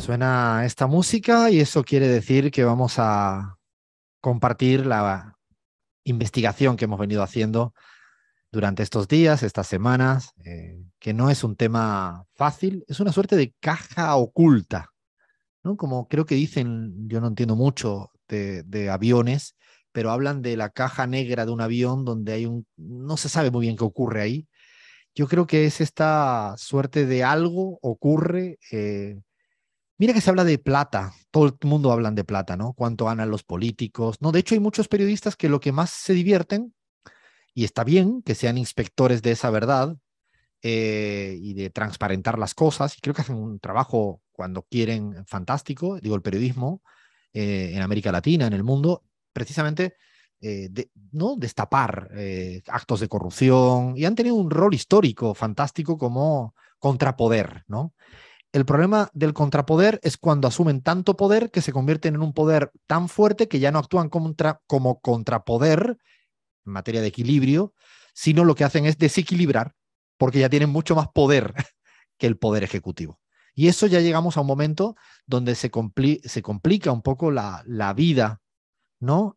Suena esta música y eso quiere decir que vamos a compartir la investigación que hemos venido haciendo durante estos días, estas semanas, eh, que no es un tema fácil, es una suerte de caja oculta, ¿no? Como creo que dicen, yo no entiendo mucho de, aviones, pero hablan de la caja negra de un avión donde hay un, no se sabe muy bien qué ocurre ahí. Yo creo que es esta suerte de algo ocurre eh, Mira que se habla de plata, todo el mundo habla de plata, ¿no? Cuánto ganan los políticos, ¿no? De hecho, hay muchos periodistas que lo que más se divierten, y está bien que sean inspectores de esa verdad eh, y de transparentar las cosas, y creo que hacen un trabajo cuando quieren fantástico, digo, el periodismo eh, en América Latina, en el mundo, precisamente eh, de, ¿no? destapar actos de corrupción y han tenido un rol histórico fantástico como contrapoder, ¿no? El problema del contrapoder es cuando asumen tanto poder que se convierten en un poder tan fuerte que ya no actúan como contrapoder en materia de equilibrio, sino lo que hacen es desequilibrar porque ya tienen mucho más poder que el poder ejecutivo. Y eso ya llegamos a un momento donde se, complica un poco la, vida, ¿no?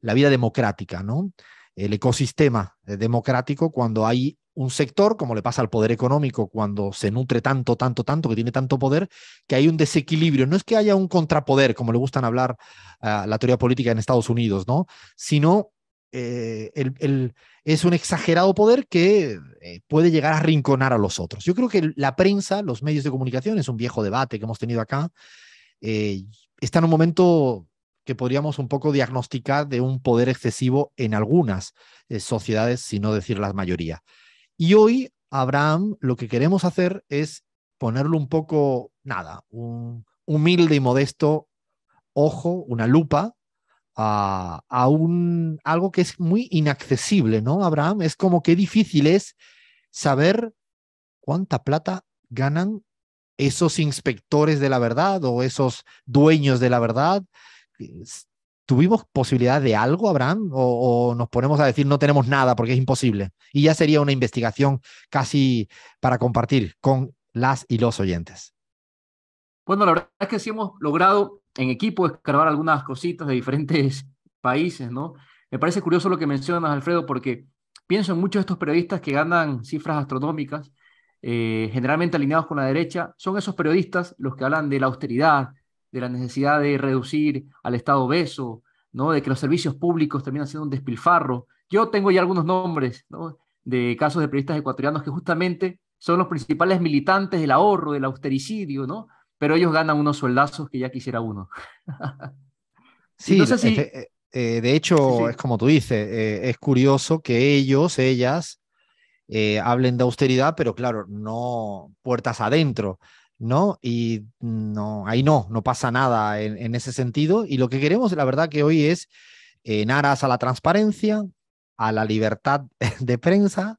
la vida democrática, ¿no? El ecosistema eh, democrático cuando hay un sector, como le pasa al poder económico cuando se nutre tanto, tanto, tanto, que tiene tanto poder, que hay un desequilibrio. No es que haya un contrapoder, como le gustan hablar la teoría política en Estados Unidos, ¿no? Sino eh, es un exagerado poder que eh, puede llegar a rinconar a los otros. Yo creo que la prensa, los medios de comunicación, es un viejo debate que hemos tenido acá, eh, está en un momento que podríamos un poco diagnosticar de un poder excesivo en algunas sociedades, si no decir la mayoría. Y hoy, Abraham, lo que queremos hacer es ponerle un poco, nada, un humilde y modesto ojo, una lupa, a, un, algo que es muy inaccesible, ¿no, Abraham? Es como que difícil es saber cuánta plata ganan esos inspectores de la verdad o esos dueños de la verdad ¿Tuvimos posibilidad de algo, Abraham? O, nos ponemos a decir no tenemos nada porque es imposible? Y ya sería una investigación casi para compartir con las y los oyentes. Bueno, la verdad es que sí hemos logrado en equipo escarbar algunas cositas de diferentes países, ¿no? Me parece curioso lo que mencionas, Alfredo, porque pienso en muchos de estos periodistas que ganan cifras astronómicas, eh, generalmente alineados con la derecha, son esos periodistas los que hablan de la austeridad, de la necesidad de reducir al Estado obeso, ¿no? de que los servicios públicos terminan siendo un despilfarro. Yo tengo ya algunos nombres de casos de periodistas ecuatorianos que justamente son los principales militantes del ahorro, del austericidio, ¿no? pero ellos ganan unos soldazos que ya quisiera uno. sí, eh, eh, de hecho, es como tú dices, eh, es curioso que ellos, ellas, hablen de austeridad, pero claro, no puertas adentro. ¿no? Y no, ahí no, no pasa nada en, ese sentido. Y lo que queremos, la verdad que hoy es, eh, en aras a la transparencia, a la libertad de prensa,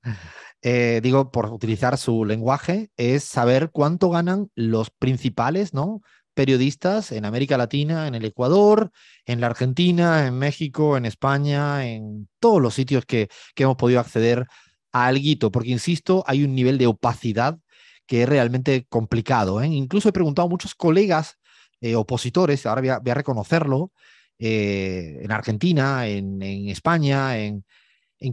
eh, digo, por utilizar su lenguaje, es saber cuánto ganan los principales, ¿no? periodistas en América Latina, en el Ecuador, en la Argentina, en México, en España, en todos los sitios que, que hemos podido acceder a guito, porque insisto, hay un nivel de opacidad que es realmente complicado. ¿eh? Incluso he preguntado a muchos colegas eh, opositores, ahora voy a, reconocerlo, eh, en Argentina, en, España, en,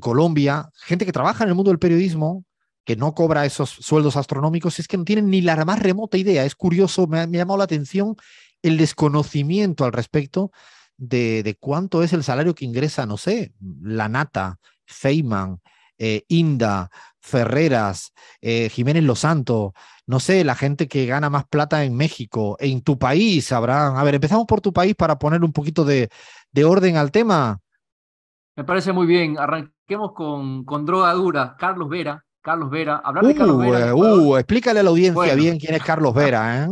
Colombia, gente que trabaja en el mundo del periodismo, que no cobra esos sueldos astronómicos, es que no tienen ni la más remota idea. Es curioso, me ha, llamado la atención el desconocimiento al respecto de, cuánto es el salario que ingresa, no sé, la nata, Feynman, eh, Inda, Ferreras, eh, Jiménez Los Santos, no sé, la gente que gana más plata en México, en tu país, Abraham. A ver, empezamos por tu país para poner un poquito de, orden al tema. Me parece muy bien. Arranquemos con, con droga dura. Carlos Vera. Carlos Vera. Hablar de Carlos uh, Vera. Eh, uh, explícale a la audiencia bien quién es Carlos Vera. ¿eh?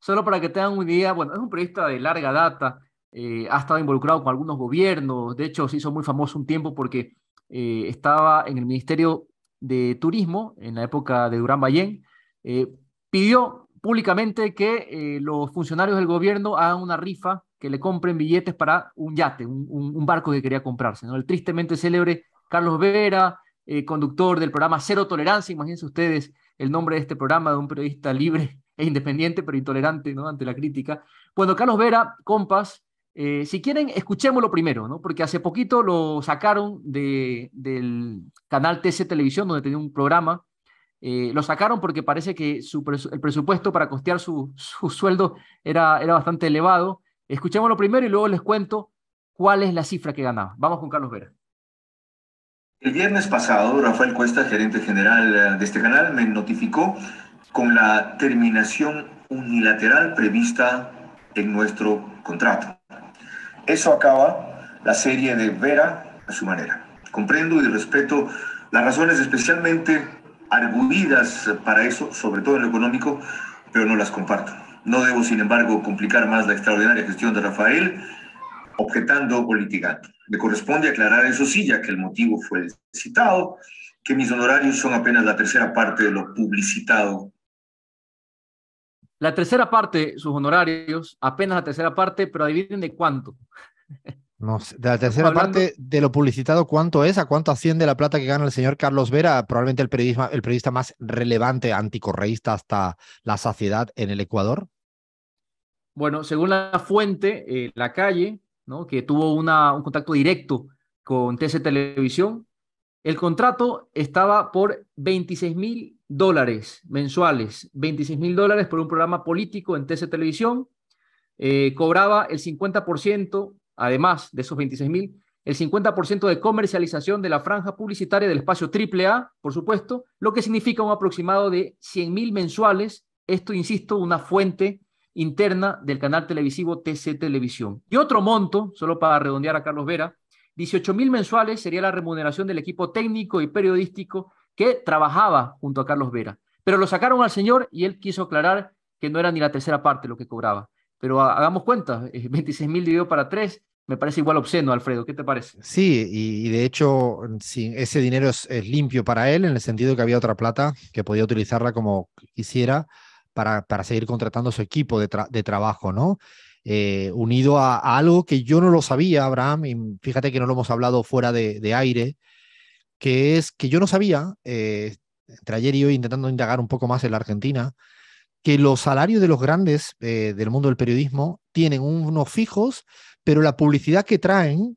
Solo para que tengan una idea, bueno, es un periodista de larga data. Eh, ha estado involucrado con algunos gobiernos. De hecho, se hizo muy famoso un tiempo porque estaba en el Ministerio de Turismo, en la época de Durán Ballén, eh, pidió públicamente que eh, los funcionarios del gobierno hagan una rifa, que le compren billetes para un yate, un, barco que quería comprarse. ¿no? El tristemente célebre Carlos Vera, eh, conductor del programa Cero Tolerancia, imagínense ustedes el nombre de este programa de un periodista libre e independiente, pero intolerante ¿no? ante la crítica. Bueno, Carlos Vera, compas, eh, si quieren, escuchémoslo primero, ¿no? Porque hace poquito lo sacaron de, del canal TC Televisión, donde tenía un programa. Eh, lo sacaron porque parece que el presupuesto para costear su, sueldo era, era bastante elevado. Escuchémoslo primero y luego les cuento cuál es la cifra que ganaba. Vamos con Carlos Vera. El viernes pasado, Rafael Cuesta, gerente general eh, de este canal, me notificó con la terminación unilateral prevista en nuestro contrato. Eso acaba la serie de Vera a su manera. Comprendo y respeto las razones especialmente arguidas para eso, sobre todo en lo económico, pero no las comparto. No debo, sin embargo, complicar más la extraordinaria gestión de Rafael, objetando o litigando. Me corresponde aclarar eso sí, ya que el motivo fue citado, que mis honorarios son apenas la tercera parte de lo publicitado la tercera parte, sus honorarios, apenas la tercera parte, pero adivinen de cuánto. No, de la tercera parte de lo publicitado, ¿cuánto es? ¿A cuánto asciende la plata que gana el señor Carlos Vera? Probablemente el, periodista, el periodista más relevante anticorreísta hasta la saciedad en el Ecuador. Bueno, según la fuente, eh, la calle, ¿no? que tuvo una, un contacto directo con TC Televisión, el contrato estaba por 26 mil dólares mensuales, 26 mil dólares por un programa político en TC Televisión. Eh, cobraba el 50%, además de esos 26 mil, el 50% de comercialización de la franja publicitaria del espacio AAA, por supuesto, lo que significa un aproximado de 100 mil mensuales. Esto, insisto, una fuente interna del canal televisivo TC Televisión. Y otro monto, solo para redondear a Carlos Vera, 18 mil mensuales sería la remuneración del equipo técnico y periodístico que trabajaba junto a Carlos Vera. Pero lo sacaron al señor y él quiso aclarar que no era ni la tercera parte lo que cobraba. Pero hagamos cuenta, 26 eh, mil dividido para tres, me parece igual obsceno, Alfredo. ¿Qué te parece? Sí, y, de hecho, ese dinero es, limpio para él, en el sentido que había otra plata que podía utilizarla como quisiera para, para seguir contratando su equipo de, trabajo, ¿no? Eh, unido a, algo que yo no lo sabía, Abraham, y fíjate que no lo hemos hablado fuera de aire, que es que yo no sabía, eh, entre ayer y hoy intentando indagar un poco más en la Argentina, que los salarios de los grandes eh, del mundo del periodismo tienen unos fijos, pero la publicidad que traen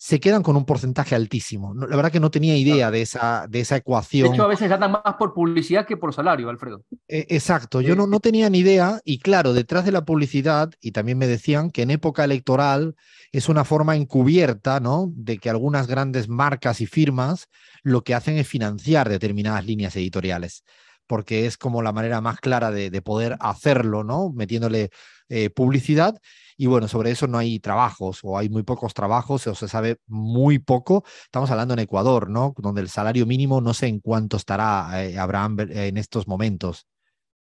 se quedan con un porcentaje altísimo. la verdad que no tenía idea de esa, de esa ecuación. De hecho, a veces ganan más por publicidad que por salario, Alfredo. E, exacto, yo eh, no, no eh. tenía ni idea y claro, detrás de la publicidad, y también me decían que en época electoral es una forma encubierta, ¿no? De que algunas grandes marcas y firmas lo que hacen es financiar determinadas líneas editoriales, porque es como la manera más clara de, de poder hacerlo, ¿no? Metiéndole eh, publicidad. Y bueno, sobre eso no hay trabajos o hay muy pocos trabajos o se sabe muy poco. Estamos hablando en Ecuador, ¿no? Donde el salario mínimo no sé en cuánto estará, habrá eh, Abraham, en estos momentos.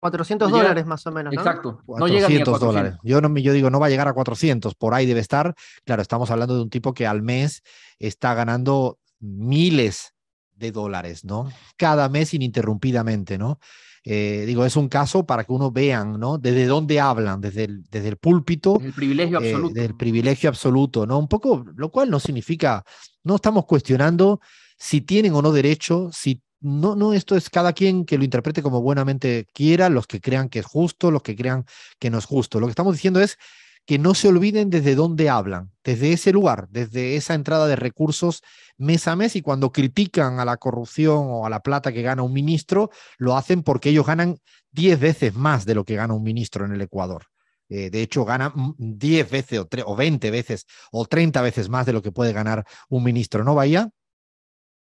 400 dólares más o menos. Exacto. dólares. Yo, no, yo digo, no va a llegar a 400, por ahí debe estar. Claro, estamos hablando de un tipo que al mes está ganando miles de dólares, ¿no? Cada mes ininterrumpidamente, ¿no? Eh, digo, es un caso para que uno vean, ¿no? Desde dónde hablan, desde el, desde el púlpito. El privilegio eh, absoluto. del privilegio absoluto, ¿no? Un poco, lo cual no significa, no estamos cuestionando si tienen o no derecho, si no, no, esto es cada quien que lo interprete como buenamente quiera, los que crean que es justo, los que crean que no es justo. Lo que estamos diciendo es, que no se olviden desde dónde hablan, desde ese lugar, desde esa entrada de recursos mes a mes y cuando critican a la corrupción o a la plata que gana un ministro, lo hacen porque ellos ganan 10 veces más de lo que gana un ministro en el Ecuador. Eh, de hecho, ganan 10 veces o, o 20 veces o 30 veces más de lo que puede ganar un ministro, ¿no, Bahía?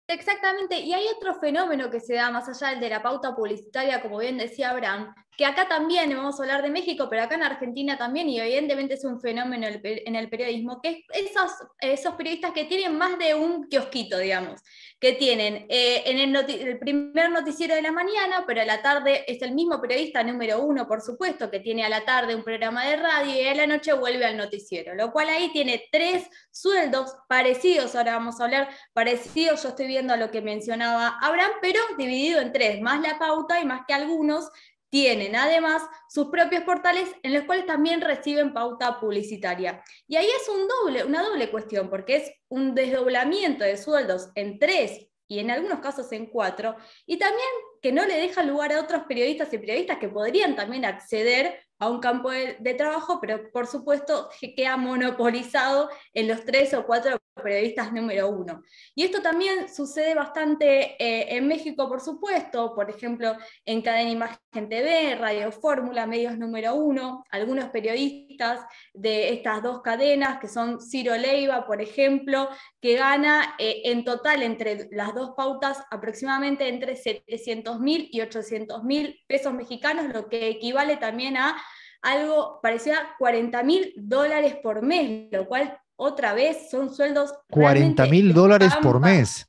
Exactamente, y hay otro fenómeno que se da más allá del de la pauta publicitaria, como bien decía Abraham, que acá también, vamos a hablar de México, pero acá en Argentina también, y evidentemente es un fenómeno en el periodismo, que es esos, esos periodistas que tienen más de un kiosquito, digamos, que tienen eh, en el, primer noticiero de la mañana, pero a la tarde es el mismo periodista número uno, por supuesto, que tiene a la tarde un programa de radio y a la noche vuelve al noticiero, lo cual ahí tiene tres sueldos parecidos, ahora vamos a hablar parecidos, yo estoy viendo a lo que mencionaba Abraham, pero dividido en tres, más la pauta y más que algunos tienen además sus propios portales en los cuales también reciben pauta publicitaria. Y ahí es un doble, una doble cuestión, porque es un desdoblamiento de sueldos en tres y en algunos casos en cuatro, y también que no le deja lugar a otros periodistas y periodistas que podrían también acceder a un campo de, trabajo, pero por supuesto que queda monopolizado en los tres o cuatro periodistas número uno. Y esto también sucede bastante eh, en México, por supuesto, por ejemplo, en Cadena Imagen TV, Radio Fórmula, medios número uno, algunos periodistas de estas dos cadenas, que son Ciro Leiva, por ejemplo, que gana eh, en total entre las dos pautas aproximadamente entre 700 mil y 800 mil pesos mexicanos, lo que equivale también a algo a 40 mil dólares por mes, lo cual otra vez son sueldos... 40 mil dólares por mes.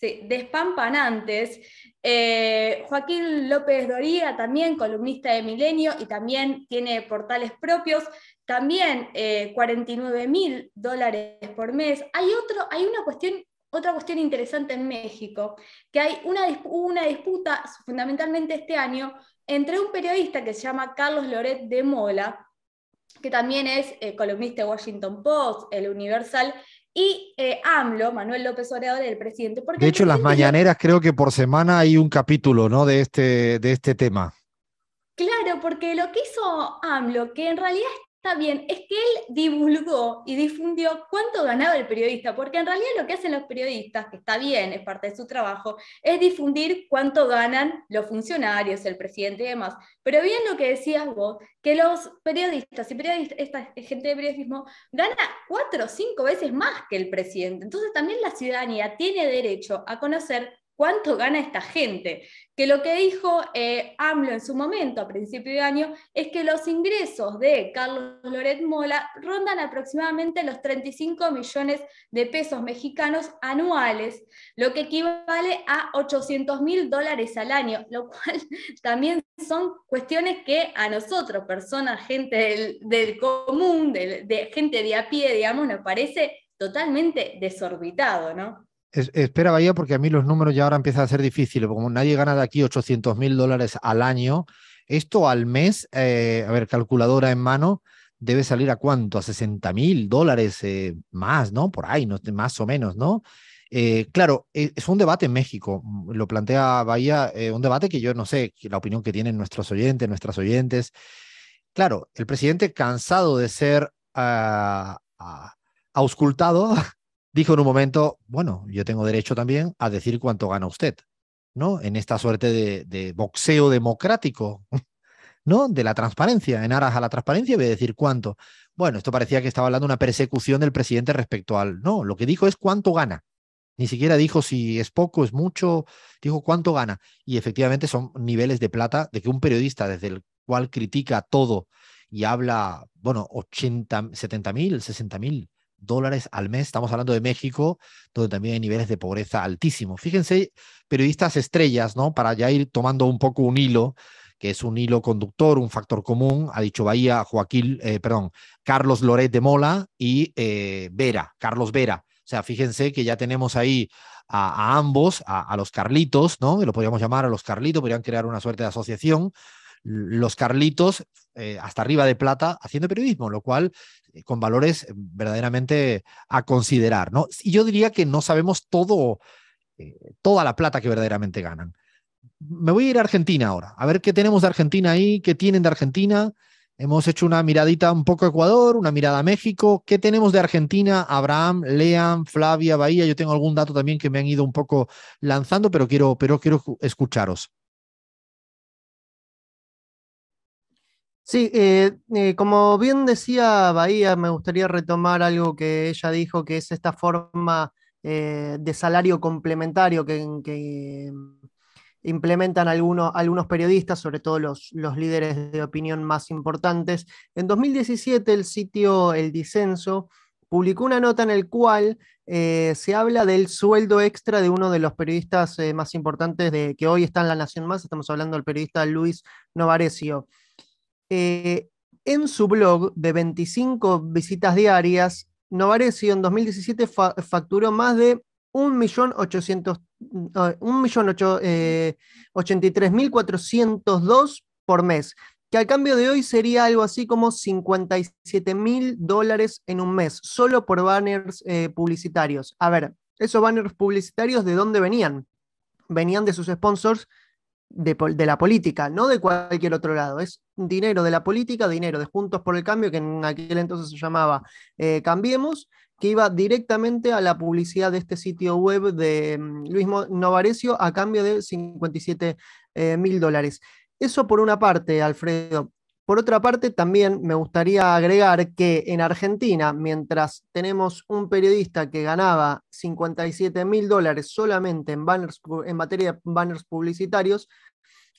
Sí, despampanantes. Eh, Joaquín López Doría, también columnista de Milenio y también tiene portales propios, también eh, 49 mil dólares por mes. Hay, otro, hay una cuestión, otra cuestión interesante en México, que hay una, una disputa fundamentalmente este año entre un periodista que se llama Carlos Loret de Mola, que también es eh, columnista de Washington Post, el Universal, y eh, AMLO, Manuel López Obrador, el presidente. Porque de hecho, en las mañaneras creo que por semana hay un capítulo ¿no? de, este, de este tema. Claro, porque lo que hizo AMLO, que en realidad está bien, es que él divulgó y difundió cuánto ganaba el periodista, porque en realidad lo que hacen los periodistas, que está bien, es parte de su trabajo, es difundir cuánto ganan los funcionarios, el presidente y demás. Pero bien lo que decías vos, que los periodistas y periodistas, esta gente de periodismo gana cuatro o cinco veces más que el presidente. Entonces también la ciudadanía tiene derecho a conocer ¿Cuánto gana esta gente? Que lo que dijo eh, AMLO en su momento, a principio de año, es que los ingresos de Carlos Loret Mola rondan aproximadamente los 35 millones de pesos mexicanos anuales, lo que equivale a 800 mil dólares al año, lo cual también son cuestiones que a nosotros, personas, gente del, común, de gente de a pie, digamos, nos parece totalmente desorbitado, ¿no? espera, Bahía, porque a mí los números ya ahora empiezan a ser difíciles, como nadie gana de aquí 800 mil dólares al año, esto al mes, eh, a ver, calculadora en mano, debe salir a cuánto, a 60 mil dólares eh, más, ¿no? Por ahí, ¿no? más o menos, ¿no? Eh, claro, es un debate en México, mm, lo plantea Bahía, un debate que yo no sé la opinión que tienen nuestros oyentes, nuestras oyentes. Claro, el presidente cansado de ser ah, ah, auscultado, dijo en un momento, bueno, yo tengo derecho también a decir cuánto gana usted, ¿no? En esta suerte de, boxeo democrático, ¿no? De la transparencia, en aras a la transparencia voy a decir cuánto. Bueno, esto parecía que estaba hablando de una persecución del presidente respecto al, no, lo que dijo es cuánto gana. Ni siquiera dijo si es poco, es mucho, dijo cuánto gana. Y efectivamente son niveles de plata de que un periodista desde el cual critica todo y habla, bueno, 80, 70 mil, mil dólares al mes. Estamos hablando de México, donde también hay niveles de pobreza altísimos. Fíjense, periodistas estrellas, ¿no? Para ya ir tomando un poco un hilo, que es un hilo conductor, un factor común, ha dicho Bahía, Joaquín, eh, perdón, Carlos Loret de Mola y eh, Vera, Carlos Vera. O sea, fíjense que ya tenemos ahí a, ambos, a, los Carlitos, ¿no? Que lo podríamos llamar a los Carlitos, podrían crear una suerte de asociación los Carlitos eh, hasta arriba de plata haciendo periodismo, lo cual eh, con valores eh, verdaderamente a considerar. ¿no? Y yo diría que no sabemos todo, toda la plata que verdaderamente ganan. Me voy a ir a Argentina ahora, a ver qué tenemos de Argentina ahí, qué tienen de Argentina. Hemos hecho una miradita un poco a Ecuador, una mirada a México. ¿Qué tenemos de Argentina? Abraham, Lean, Flavia, Bahía. Yo tengo algún dato también que me han ido un poco lanzando, pero quiero, pero quiero escucharos. Sí, eh, eh, como bien decía Bahía, me gustaría retomar algo que ella dijo, que es esta forma eh, de salario complementario que, mm, implementan algunos, periodistas, sobre todo los, líderes de opinión más importantes. En 2017 el sitio El Disenso publicó una nota en el cual se habla del sueldo extra de uno de los periodistas más importantes de, que hoy está en La Nación Más, estamos hablando del periodista Luis Novarecio. Eh, en su blog de 25 visitas diarias, Novarecio en 2017 facturó más de 1.83.402 mm, ah, eh, por mes, que al cambio de hoy sería algo así como 57.000 dólares en un mes, solo por banners eh, publicitarios. A ver, esos banners publicitarios, ¿de dónde venían? Venían de sus sponsors de, la política, no de cualquier otro lado. Es dinero de la política, dinero de Juntos por el Cambio, que en aquel entonces se llamaba eh, Cambiemos, que iba directamente a la publicidad de este sitio web de mm, Luis Novarecio a cambio de 57 eh, mil dólares. Eso por una parte, Alfredo. Por otra parte, también me gustaría agregar que en Argentina, mientras tenemos un periodista que ganaba 57 mil dólares solamente en, banners, en materia de banners publicitarios,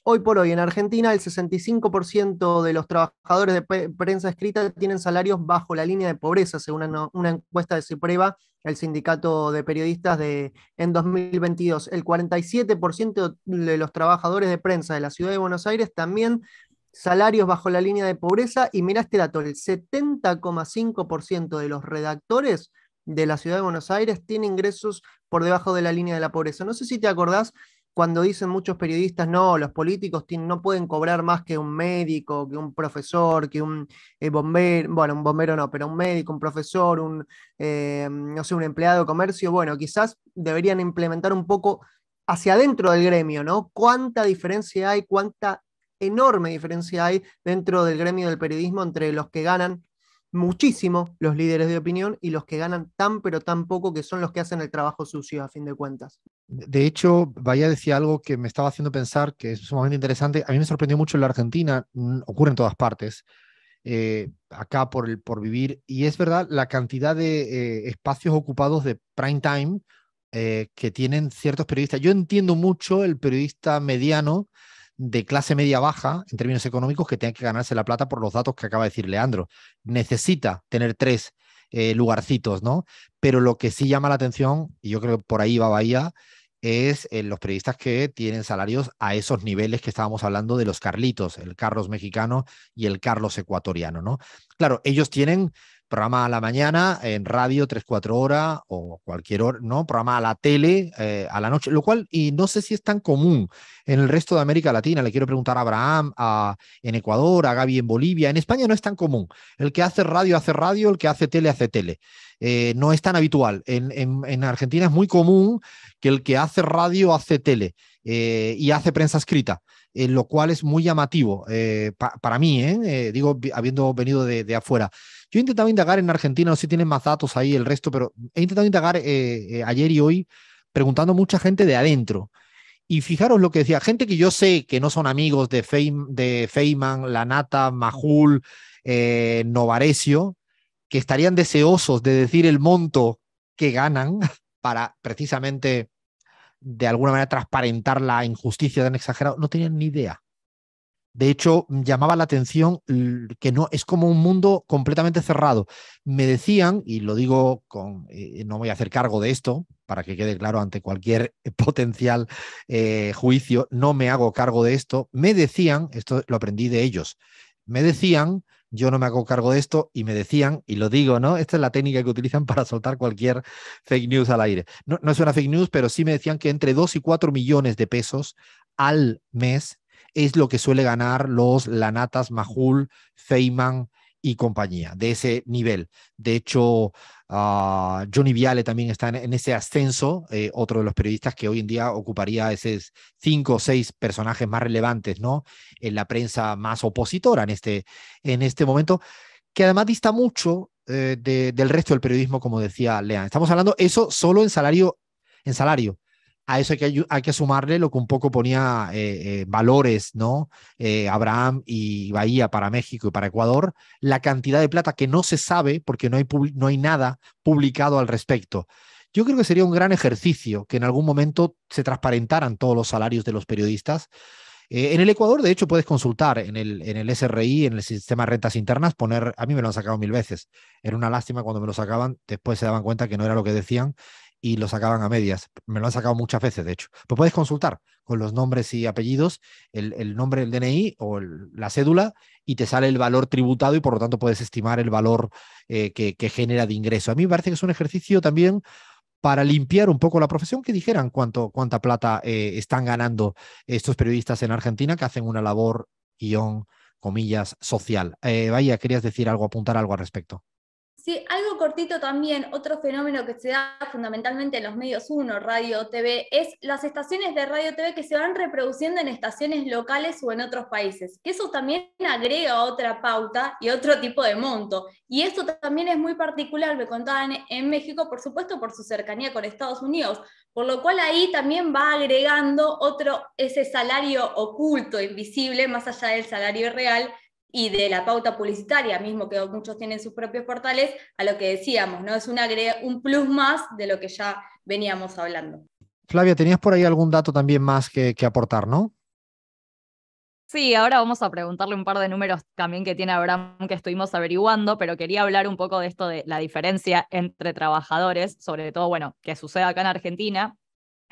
hoy por hoy en Argentina el 65% de los trabajadores de prensa escrita tienen salarios bajo la línea de pobreza, según una, encuesta de Cipreva, el sindicato de periodistas de, en 2022. El 47% de los trabajadores de prensa de la ciudad de Buenos Aires también salarios bajo la línea de pobreza y mira este dato, el 70,5% de los redactores de la ciudad de Buenos Aires tiene ingresos por debajo de la línea de la pobreza. No sé si te acordás cuando dicen muchos periodistas, no, los políticos no pueden cobrar más que un médico, que un profesor, que un eh, bombero, bueno, un bombero no, pero un médico, un profesor, un, eh, no sé, un empleado de comercio. Bueno, quizás deberían implementar un poco hacia adentro del gremio, ¿no? ¿Cuánta diferencia hay? ¿Cuánta enorme diferencia hay dentro del gremio del periodismo entre los que ganan muchísimo los líderes de opinión y los que ganan tan pero tan poco que son los que hacen el trabajo sucio a fin de cuentas. De hecho, Vaya decía algo que me estaba haciendo pensar que es sumamente interesante. A mí me sorprendió mucho en la Argentina, mm, ocurre en todas partes, eh, acá por, el, por vivir, y es verdad la cantidad de eh, espacios ocupados de prime time eh, que tienen ciertos periodistas. Yo entiendo mucho el periodista mediano de clase media baja, en términos económicos, que tienen que ganarse la plata por los datos que acaba de decir Leandro. Necesita tener tres eh, lugarcitos, ¿no? Pero lo que sí llama la atención, y yo creo que por ahí va Bahía, es eh, los periodistas que tienen salarios a esos niveles que estábamos hablando de los Carlitos, el Carlos mexicano y el Carlos ecuatoriano, ¿no? Claro, ellos tienen programa a la mañana en radio 3-4 horas o cualquier hora, ¿no? Programa a la tele eh, a la noche, lo cual, y no sé si es tan común en el resto de América Latina, le quiero preguntar a Abraham a, en Ecuador, a Gaby en Bolivia, en España no es tan común. El que hace radio hace radio, el que hace tele hace tele. Eh, no es tan habitual. En, Argentina es muy común que el que hace radio hace tele eh, y hace prensa escrita. en lo cual es muy llamativo para mí, digo, habiendo venido de, afuera. Yo he intentado indagar en Argentina, no sé si tienen más datos ahí el resto, pero he intentado indagar eh, eh, ayer y hoy preguntando a mucha gente de adentro. Y fijaros lo que decía, gente que yo sé que no son amigos de, Feyman, de Feynman, Lanata, Majul, eh, Novarecio, que estarían deseosos de decir el monto que ganan para precisamente de alguna manera transparentar la injusticia tan exagerado, no tenían ni idea. De hecho, mm, llamaba la atención que no es como un mundo completamente cerrado. Me decían, y lo digo con, eh, no voy a hacer cargo de esto, para que quede claro ante cualquier potencial eh, juicio, no me hago cargo de esto. Me decían, esto lo aprendí de ellos, me decían, yo no me hago cargo de esto, y me decían, y lo digo, ¿no? Esta es la técnica que utilizan para soltar cualquier fake news al aire. No, no es una fake news, pero sí me decían que entre 2 y 4 millones de pesos al mes es lo que suele ganar los Lanatas, Mahul, Feynman y compañía, de ese nivel. De hecho, ah, Johnny Viale también está en, ese ascenso, eh, otro de los periodistas que hoy en día ocuparía esos cinco o seis personajes más relevantes, ¿no? En la prensa más opositora en este, en este momento, que además dista mucho eh, del resto del periodismo, como decía Lea. Estamos hablando eso solo en salario, en salario a eso hay que, hay sumarle lo que un poco ponía eh, eh, valores, ¿no? Eh, Abraham y Bahía para México y para Ecuador, la cantidad de plata que no se sabe porque no hay, no hay nada publicado al respecto. Yo creo que sería un gran ejercicio que en algún momento se transparentaran todos los salarios de los periodistas. en el Ecuador, de hecho, puedes consultar en el, en el SRI, en el sistema de rentas internas, poner, a mí me lo han sacado mil veces. Era una lástima cuando me lo sacaban, después se daban cuenta que no era lo que decían y lo sacaban a medias. Me lo han sacado muchas veces, de hecho. Pues puedes consultar con los nombres y apellidos, el, nombre del DNI o la cédula, y te sale el valor tributado y por lo tanto puedes estimar el valor eh, que, genera de ingreso. A mí me parece que es un ejercicio también para limpiar un poco la profesión, que dijeran cuánto, cuánta plata eh, están ganando estos periodistas en Argentina que hacen una labor, guión, comillas, social. vaya, eh, querías decir algo, apuntar algo al respecto. Sí, algo cortito también, otro fenómeno que se da fundamentalmente en los medios uno, radio, TV, es las estaciones de radio, TV que se van reproduciendo en estaciones locales o en otros países. eso también agrega otra pauta y otro tipo de monto. Y esto también es muy particular, me contaban en México, por supuesto, por su cercanía con Estados Unidos. Por lo cual ahí también va agregando otro, ese salario oculto, invisible, más allá del salario real, y de la pauta publicitaria mismo, que muchos tienen sus propios portales, a lo que decíamos, ¿no? Es un, un plus más de lo que ya veníamos hablando. Flavia, tenías por ahí algún dato también más que, que aportar, ¿no? Sí, ahora vamos a preguntarle un par de números también que tiene Abraham que estuvimos averiguando, pero quería hablar un poco de esto de la diferencia entre trabajadores, sobre todo, bueno, que sucede acá en Argentina,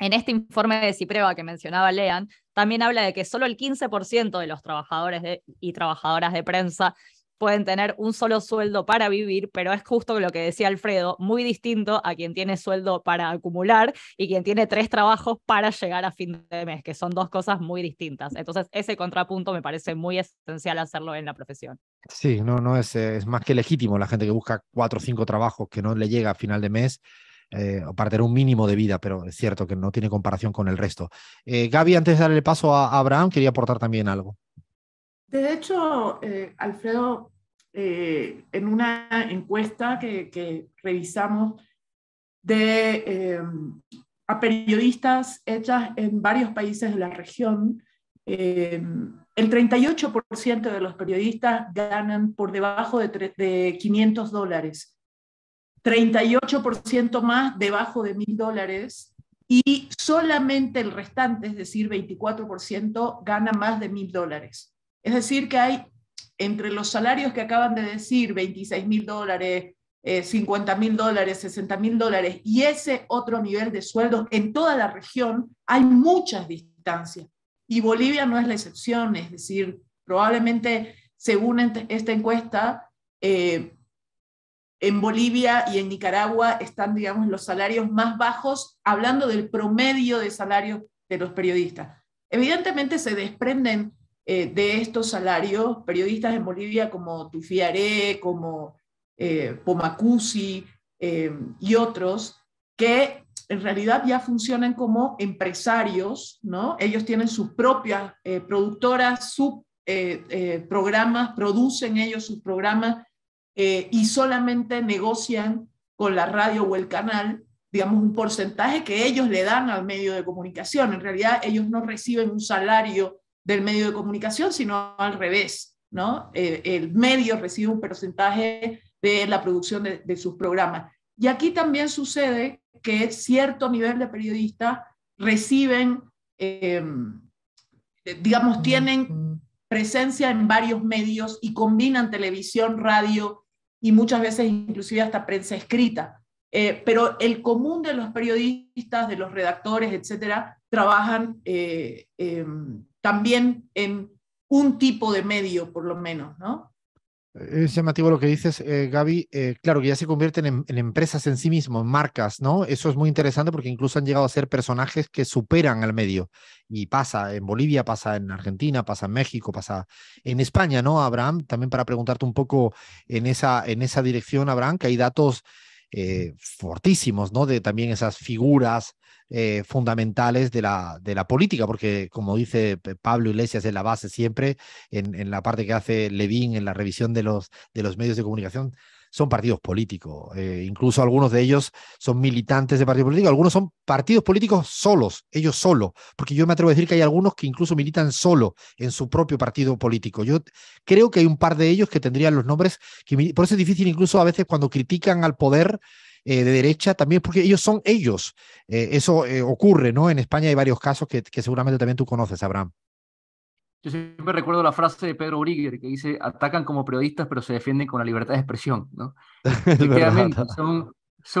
en este informe de CIPREVA que mencionaba Lean, también habla de que solo el 15% de los trabajadores y trabajadoras de prensa pueden tener un solo sueldo para vivir, pero es justo lo que decía Alfredo, muy distinto a quien tiene sueldo para acumular y quien tiene tres trabajos para llegar a fin de mes, que son dos cosas muy distintas. Entonces, ese contrapunto me parece muy esencial hacerlo en la profesión. Sí, no, no es, eh, es más que legítimo la gente que busca cuatro o cinco trabajos que no le llega a final de mes eh, para tener un mínimo de vida, pero es cierto que no tiene comparación con el resto. Eh, Gaby, antes de darle el paso a, Abraham, quería aportar también algo. De hecho, eh, Alfredo, eh, en una encuesta que, revisamos de, a periodistas hechas en varios países de la región, el 38% de los periodistas ganan por debajo de, de 500 dólares 38% más debajo de mil dólares y solamente el restante, es decir, 24%, gana más de mil dólares. Es decir, que hay entre los salarios que acaban de decir, 26 mil dólares, 50 eh, mil dólares, 60 mil dólares, y ese otro nivel de sueldos en toda la región, hay muchas distancias. Y Bolivia no es la excepción, es decir, probablemente según esta encuesta, eh, en Bolivia y en Nicaragua están, digamos, los salarios más bajos, hablando del promedio de salarios de los periodistas. Evidentemente se desprenden eh, de estos salarios periodistas en Bolivia como Tufiaré, como eh, Pomacusi eh, y otros, que en realidad ya funcionan como empresarios, ¿no? Ellos tienen sus propias eh, productoras, sus programas, producen ellos sus programas eh, y solamente negocian con la radio o el canal, digamos, un porcentaje que ellos le dan al medio de comunicación. En realidad, ellos no reciben un salario del medio de comunicación, sino al revés, ¿no? el medio recibe un porcentaje de la producción de, sus programas. Y aquí también sucede que cierto nivel de periodistas reciben, em, digamos, tienen presencia en varios medios y combinan televisión, radio y muchas veces inclusive hasta prensa escrita. Eh, pero el común de los periodistas, de los redactores, etcétera, trabajan eh, em, también en un tipo de medio, por lo menos, ¿no? Eh, es llamativo lo que dices, eh, Gaby. Eh, claro que ya se convierten en, empresas en sí mismos, en marcas, ¿no? Eso es muy interesante porque incluso han llegado a ser personajes que superan al medio. Y pasa en Bolivia, pasa en Argentina, pasa en México, pasa en España, ¿no, Abraham? También para preguntarte un poco en esa, en esa dirección, Abraham, que hay datos eh, fortísimos, ¿no? De también esas figuras eh, fundamentales de la, de la, política, porque como dice Pablo Iglesias en la base siempre, en, la parte que hace Levín en la revisión de los, de los medios de comunicación, son partidos políticos. Eh, incluso algunos de ellos son militantes de partidos políticos, algunos son partidos políticos solos, ellos solos, porque yo me atrevo a decir que hay algunos que incluso militan solo en su propio partido político. Yo creo que hay un par de ellos que tendrían los nombres, que, por eso es difícil incluso a veces cuando critican al poder. Eh, de derecha también porque ellos son ellos. Eh, eso ocurre, ¿no? En España hay varios casos que, que seguramente también tú conoces, Abraham. Yo siempre recuerdo la frase de Pedro Uriger que dice, atacan como periodistas pero se defienden con la libertad de expresión, ¿no? Este, son,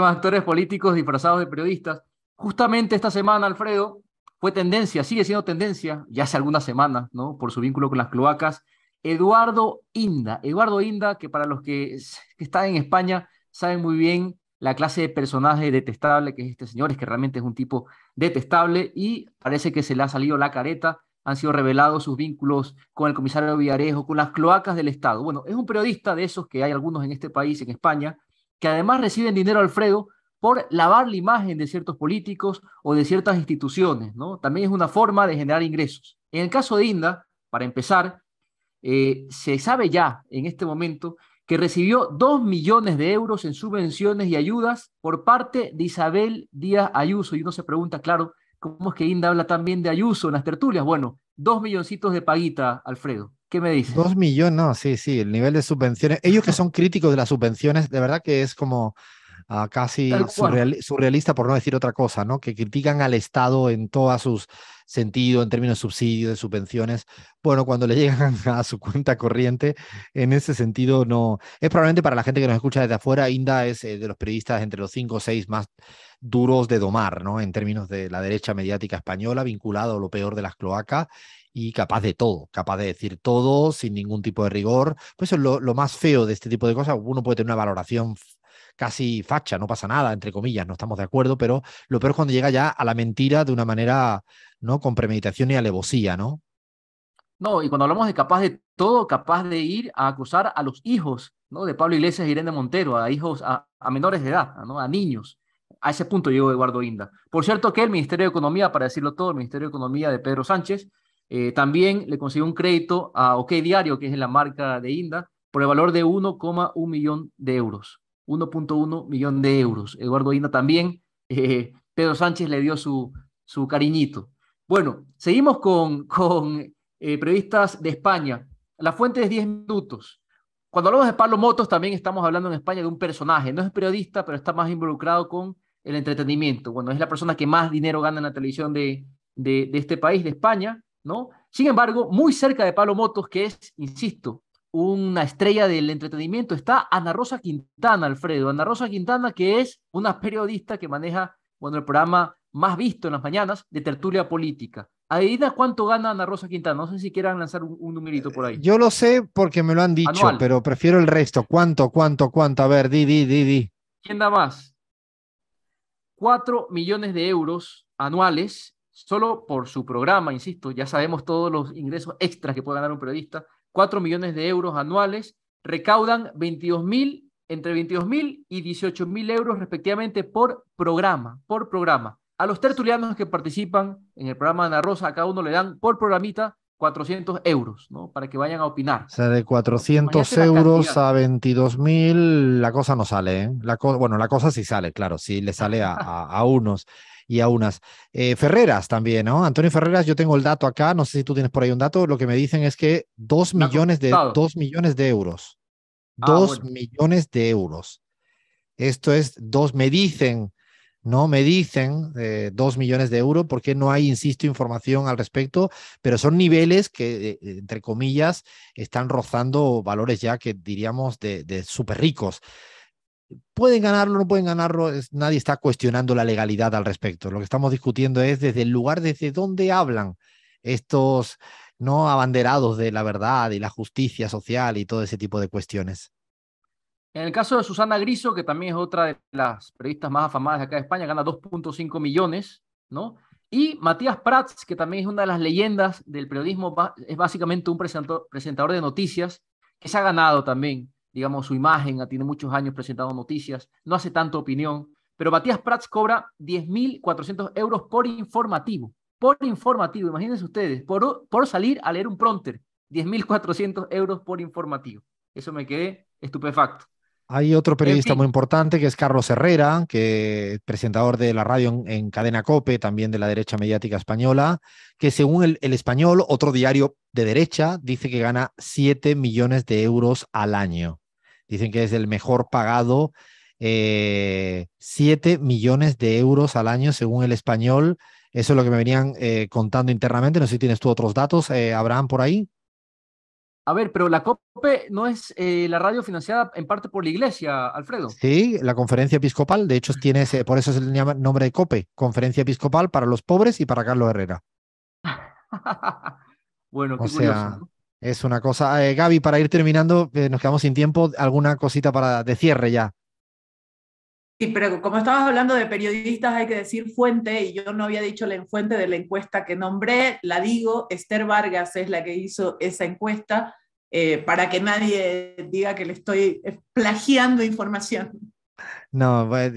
actores políticos disfrazados de periodistas. Justamente esta semana, Alfredo, fue tendencia, sigue siendo tendencia, ya hace algunas semanas, ¿no? Por su vínculo con las cloacas, Eduardo Inda. Eduardo Inda, que para los que, que están en España saben muy bien la clase de personaje detestable que es este señor, es que realmente es un tipo detestable y parece que se le ha salido la careta han sido revelados sus vínculos con el comisario Villarejo, con las cloacas del Estado. Bueno, es un periodista de esos que hay algunos en este país, en España, que además reciben dinero, Alfredo, por lavar la imagen de ciertos políticos o de ciertas instituciones, ¿no? También es una forma de generar ingresos. En el caso de Inda, para empezar, eh, se sabe ya en este momento que recibió dos millones de euros en subvenciones y ayudas por parte de Isabel Díaz Ayuso. Y uno se pregunta, claro, ¿Cómo es que Inda habla también de Ayuso en las tertulias? Bueno, dos milloncitos de paguita, Alfredo. ¿Qué me dices? Dos millones, no, sí, sí, el nivel de subvenciones. Ellos que son críticos de las subvenciones, de verdad que es como Ah, casi surrealista, por no decir otra cosa, ¿no? que critican al Estado en todos sus sentidos, en términos de subsidios, de subvenciones. Bueno, cuando le llegan a su cuenta corriente, en ese sentido no... Es probablemente para la gente que nos escucha desde afuera, Inda es eh, de los periodistas entre los cinco o seis más duros de domar, ¿no? en términos de la derecha mediática española, vinculado a lo peor de las cloacas y capaz de todo, capaz de decir todo sin ningún tipo de rigor. Pues eso es lo, lo, más feo de este tipo de cosas. Uno puede tener una valoración casi facha, no pasa nada, entre comillas, no estamos de acuerdo, pero lo peor es cuando llega ya a la mentira de una manera, ¿no? Con premeditación y alevosía, ¿no? No, y cuando hablamos de capaz de todo, capaz de ir a acusar a los hijos, ¿no? De Pablo Iglesias y Irene Montero, a hijos, a, menores de edad, ¿no? A niños. A ese punto llegó Eduardo Inda. Por cierto que el Ministerio de Economía, para decirlo todo, el Ministerio de Economía de Pedro Sánchez, eh, también le consiguió un crédito a OK Diario, que es la marca de Inda, por el valor de 1,1 millón de euros. 1.1 millón de euros. Eduardo Ina también. Eh, Pedro Sánchez le dio su, su cariñito. Bueno, seguimos con, con eh, periodistas de España. La fuente es 10 minutos. Cuando hablamos de Pablo Motos, también estamos hablando en España de un personaje. No es periodista, pero está más involucrado con el entretenimiento. Bueno, es la persona que más dinero gana en la televisión de, de, este país, de España, ¿no? Sin embargo, muy cerca de Pablo Motos, que es, insisto, una estrella del entretenimiento está Ana Rosa Quintana, Alfredo. Ana Rosa Quintana, que es una periodista que maneja, bueno, el programa más visto en las mañanas de tertulia política. Adivina cuánto gana Ana Rosa Quintana. No sé si quieran lanzar un, numerito por ahí. Yo lo sé porque me lo han dicho, pero prefiero el resto. ¿Cuánto, cuánto, cuánto? A ver, di, di, di, di. ¿Quién da más? Cuatro millones de euros anuales solo por su programa, insisto, ya sabemos todos los ingresos extras que puede ganar un periodista, 4 millones de euros anuales, recaudan 22.000, entre 22 mil y 18.000 mil euros respectivamente por programa, por programa. A los tertulianos que participan en el programa Ana Rosa, a cada uno le dan por programita 400 euros, ¿no? Para que vayan a opinar. O sea, de 400 euros a 22.000, mil, la cosa no sale, ¿eh? La bueno, la cosa sí sale, claro, sí le sale a, a unos y a unas. Eh, Ferreras también, ¿no? Antonio Ferreras, yo tengo el dato acá, no sé si tú tienes por ahí un dato, lo que me dicen es que dos millones de, dos millones de euros. Ah, dos millones de euros. Esto es, dos, me dicen, no me dicen eh, dos millones de euros porque no hay, insisto, información al respecto, pero son niveles que, eh, entre comillas, están rozando valores ya que diríamos de, de súper ricos. Pueden ganarlo, no pueden ganarlo, nadie está cuestionando la legalidad al respecto. Lo que estamos discutiendo es desde el lugar desde dónde hablan estos no abanderados de la verdad y la justicia social y todo ese tipo de cuestiones. En el caso de Susana Griso, que también es otra de las periodistas más afamadas de acá de España, gana 2.5 millones, ¿no? Y Matías Prats, que también es una de las leyendas del periodismo, es básicamente un presentador de noticias que se ha ganado también digamos, su imagen, ah, tiene muchos años presentando noticias, no hace tanto opinión, pero Matías Prats cobra 10.400 euros por informativo, por informativo, imagínense ustedes, por, por salir a leer un prompter, 10.400 euros por informativo. Eso me quedé estupefacto. Hay otro periodista muy importante que es Carlos Herrera, que es presentador de la radio en, Cadena Cope, también de la derecha mediática española, que según el, el Español, otro diario de derecha, dice que gana 7 millones de euros al año. Dicen que es el mejor pagado. Eh, 7 millones de euros al año, según el español. Eso es lo que me venían eh, contando internamente. No sé si tienes tú otros datos, eh, Abraham, por ahí. A ver, pero la COPE no es eh, la radio financiada en parte por la iglesia, Alfredo. Sí, la conferencia episcopal, de hecho, tiene ese, por eso es el nombre de COPE, conferencia episcopal para los pobres y para Carlos Herrera. bueno, qué sea, curioso. Es una cosa. Eh, Gaby, para ir terminando, eh, nos quedamos sin tiempo. ¿Alguna cosita para de cierre ya? Sí, pero como estabas hablando de periodistas, hay que decir fuente, y yo no había dicho la fuente de la encuesta que nombré, la digo, Esther Vargas es la que hizo esa encuesta, eh, para que nadie diga que le estoy plagiando información. No, pues,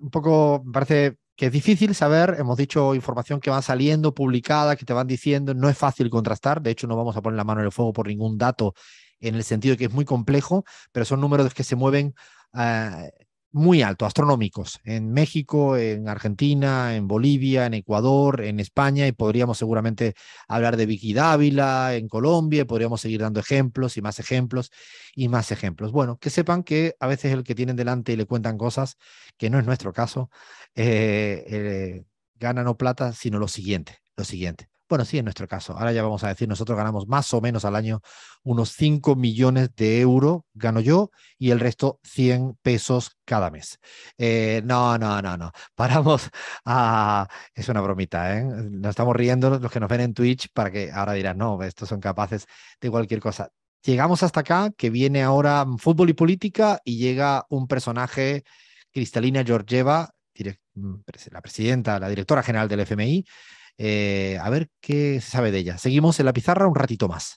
un poco, parece que es difícil saber, hemos dicho información que va saliendo, publicada, que te van diciendo, no es fácil contrastar, de hecho no vamos a poner la mano en el fuego por ningún dato en el sentido de que es muy complejo, pero son números que se mueven eh, muy alto, astronómicos, en México, en Argentina, en Bolivia, en Ecuador, en España, y podríamos seguramente hablar de Vicky Dávila, en Colombia, y podríamos seguir dando ejemplos y más ejemplos y más ejemplos. Bueno, que sepan que a veces el que tienen delante y le cuentan cosas, que no es nuestro caso, eh, eh, gana no plata, sino lo siguiente, lo siguiente. Bueno, sí, en nuestro caso. Ahora ya vamos a decir, nosotros ganamos más o menos al año unos 5 millones de euros, gano yo, y el resto 100 pesos cada mes. Eh, no, no, no, no. Paramos a... Es una bromita, ¿eh? Nos estamos riendo los que nos ven en Twitch para que ahora dirán, no, estos son capaces de cualquier cosa llegamos hasta acá, que viene ahora fútbol y política y llega un personaje, Cristalina Georgieva, mm, la presidenta, la directora general del FMI, eh, a ver qué se sabe de ella. Seguimos en la pizarra un ratito más.